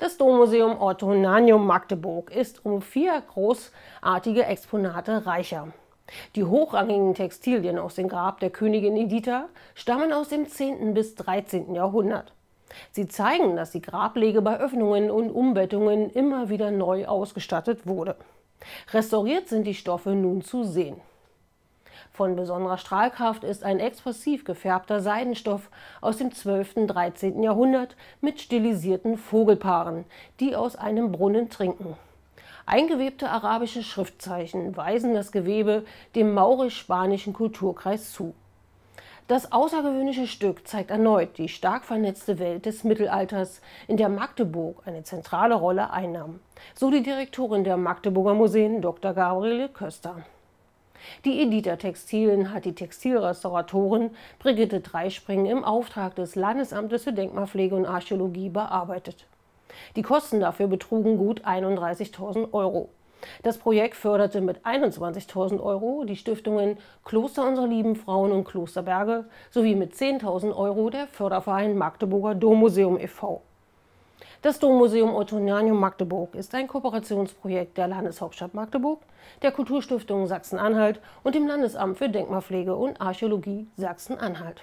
Das Dommuseum Otto Honnanium Magdeburg ist um vier großartige Exponate reicher. Die hochrangigen Textilien aus dem Grab der Königin Editha stammen aus dem 10. bis 13. Jahrhundert. Sie zeigen, dass die Grablege bei Öffnungen und Umbettungen immer wieder neu ausgestattet wurde. Restauriert sind die Stoffe nun zu sehen. Von besonderer Strahlkraft ist ein expressiv gefärbter Seidenstoff aus dem 12. und 13. Jahrhundert mit stilisierten Vogelpaaren, die aus einem Brunnen trinken. Eingewebte arabische Schriftzeichen weisen das Gewebe dem maurisch-spanischen Kulturkreis zu. Das außergewöhnliche Stück zeigt erneut die stark vernetzte Welt des Mittelalters, in der Magdeburg eine zentrale Rolle einnahm. So die Direktorin der Magdeburger Museen, Dr. Gabriele Köster. Die Edita Textilen hat die Textilrestauratorin Brigitte Dreispringen im Auftrag des Landesamtes für Denkmalpflege und Archäologie bearbeitet. Die Kosten dafür betrugen gut 31.000 Euro. Das Projekt förderte mit 21.000 Euro die Stiftungen Kloster Unserer Lieben Frauen und Klosterberge sowie mit 10.000 Euro der Förderverein Magdeburger Dommuseum e.V. Das Dommuseum Ottonianum Magdeburg ist ein Kooperationsprojekt der Landeshauptstadt Magdeburg, der Kulturstiftung Sachsen-Anhalt und dem Landesamt für Denkmalpflege und Archäologie Sachsen-Anhalt.